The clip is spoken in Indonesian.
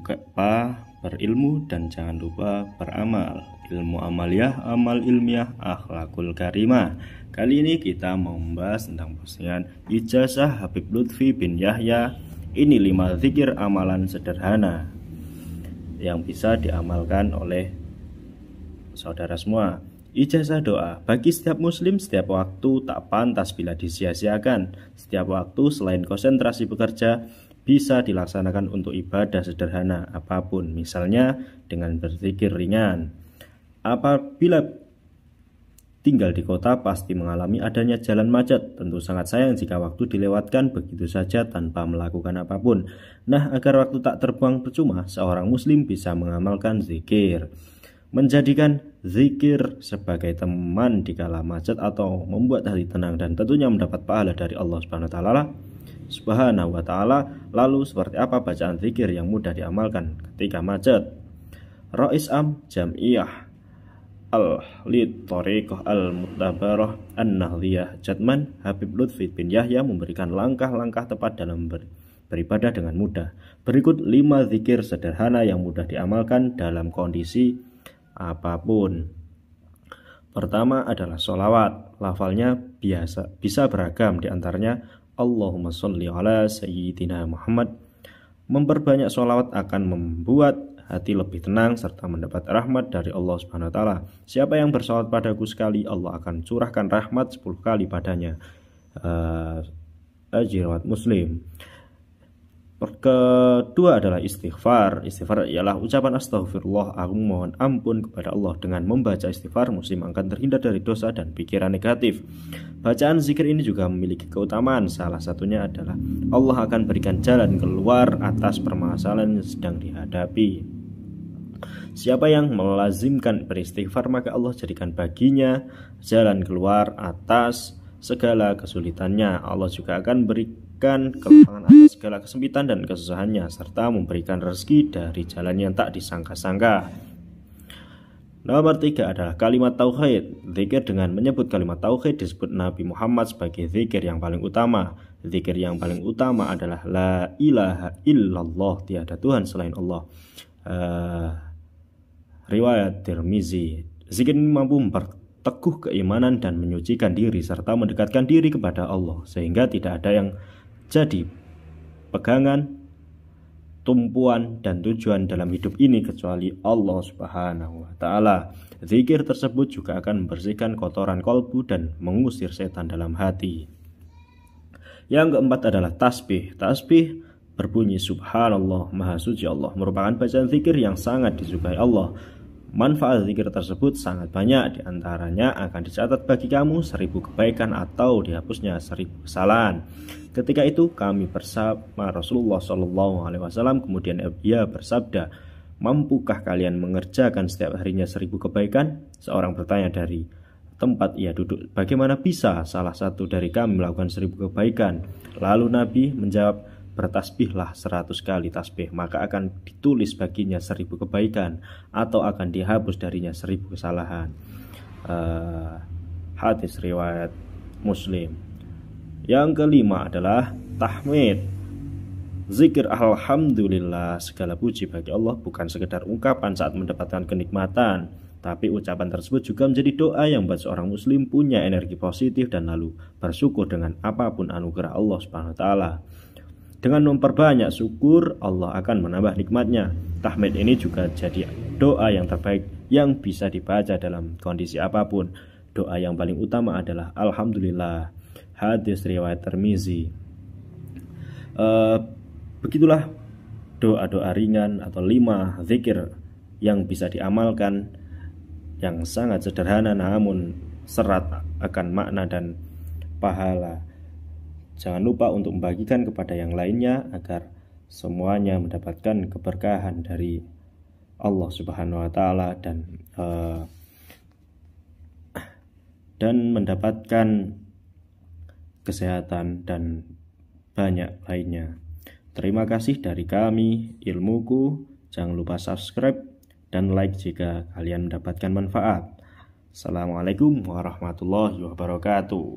per berilmu dan jangan lupa beramal ilmu amaliah amal ilmiah akhlakul karimah kali ini kita mau membahas tentang postingan ijazah Habib Lutfi bin Yahya ini lima zikir amalan sederhana yang bisa diamalkan oleh saudara semua Ijazah doa bagi setiap muslim setiap waktu tak pantas bila disia-siakan. Setiap waktu selain konsentrasi bekerja, bisa dilaksanakan untuk ibadah sederhana apapun, misalnya dengan berzikir ringan. Apabila tinggal di kota pasti mengalami adanya jalan macet. Tentu sangat sayang jika waktu dilewatkan begitu saja tanpa melakukan apapun. Nah, agar waktu tak terbuang percuma, seorang muslim bisa mengamalkan zikir menjadikan zikir sebagai teman di kala macet atau membuat hati tenang dan tentunya mendapat pahala dari Allah Subhanahu wa taala. Subhanahu wa taala. Lalu seperti apa bacaan zikir yang mudah diamalkan ketika macet? Ra'is am jam'iyah al lid tariqah al mutabarah an nahliyah Jatman Habib Lutfi bin Yahya memberikan langkah-langkah tepat dalam ber beribadah dengan mudah. Berikut 5 zikir sederhana yang mudah diamalkan dalam kondisi apapun. Pertama adalah sholawat. Lafalnya biasa, bisa beragam Di antaranya Allahumma sholli ala sayyidina Muhammad. Memperbanyak sholawat akan membuat hati lebih tenang serta mendapat rahmat dari Allah Subhanahu wa taala. Siapa yang bersolat padaku sekali, Allah akan curahkan rahmat 10 kali padanya. Uh, eh, Ajirat Muslim. Kedua adalah istighfar. Istighfar ialah ucapan Astaghfirullah aku mohon ampun kepada Allah dengan membaca istighfar muslim akan terhindar dari dosa dan pikiran negatif. Bacaan zikir ini juga memiliki keutamaan. Salah satunya adalah Allah akan berikan jalan keluar atas permasalahan yang sedang dihadapi. Siapa yang melazimkan beristighfar maka Allah jadikan baginya jalan keluar atas segala kesulitannya. Allah juga akan beri memberikan kelapangan atas segala kesempitan dan kesusahannya serta memberikan rezeki dari jalan yang tak disangka-sangka. Nomor tiga adalah kalimat tauhid. Zikir dengan menyebut kalimat tauhid disebut Nabi Muhammad sebagai zikir yang paling utama. Zikir yang paling utama adalah la ilaha illallah, tiada Tuhan selain Allah. Uh, riwayat Tirmizi. Zikir ini mampu memperteguh keimanan dan menyucikan diri serta mendekatkan diri kepada Allah sehingga tidak ada yang jadi, pegangan, tumpuan dan tujuan dalam hidup ini kecuali Allah Subhanahu wa taala. Zikir tersebut juga akan membersihkan kotoran kolbu dan mengusir setan dalam hati. Yang keempat adalah tasbih. Tasbih berbunyi subhanallah maha suci Allah merupakan bacaan zikir yang sangat disukai Allah Manfaat zikir tersebut sangat banyak diantaranya akan dicatat bagi kamu seribu kebaikan atau dihapusnya seribu kesalahan. Ketika itu kami bersama Rasulullah Shallallahu Alaihi Wasallam kemudian ia bersabda, mampukah kalian mengerjakan setiap harinya seribu kebaikan? Seorang bertanya dari tempat ia duduk, bagaimana bisa salah satu dari kami melakukan seribu kebaikan? Lalu Nabi menjawab, bertasbihlah seratus kali tasbih, maka akan ditulis baginya seribu kebaikan atau akan dihapus darinya seribu kesalahan. Uh, hadis riwayat Muslim. Yang kelima adalah tahmid. Zikir alhamdulillah segala puji bagi Allah bukan sekedar ungkapan saat mendapatkan kenikmatan, tapi ucapan tersebut juga menjadi doa yang buat seorang muslim punya energi positif dan lalu bersyukur dengan apapun anugerah Allah Subhanahu wa taala. Dengan memperbanyak syukur, Allah akan menambah nikmatnya. Tahmid ini juga jadi doa yang terbaik yang bisa dibaca dalam kondisi apapun. Doa yang paling utama adalah Alhamdulillah. Hadis riwayat Termizi. Uh, eh, begitulah doa-doa ringan atau lima zikir yang bisa diamalkan yang sangat sederhana namun serat akan makna dan pahala. Jangan lupa untuk membagikan kepada yang lainnya agar semuanya mendapatkan keberkahan dari Allah Subhanahu wa taala dan uh, dan mendapatkan kesehatan dan banyak lainnya. Terima kasih dari kami, ilmuku. Jangan lupa subscribe dan like jika kalian mendapatkan manfaat. Assalamualaikum warahmatullahi wabarakatuh.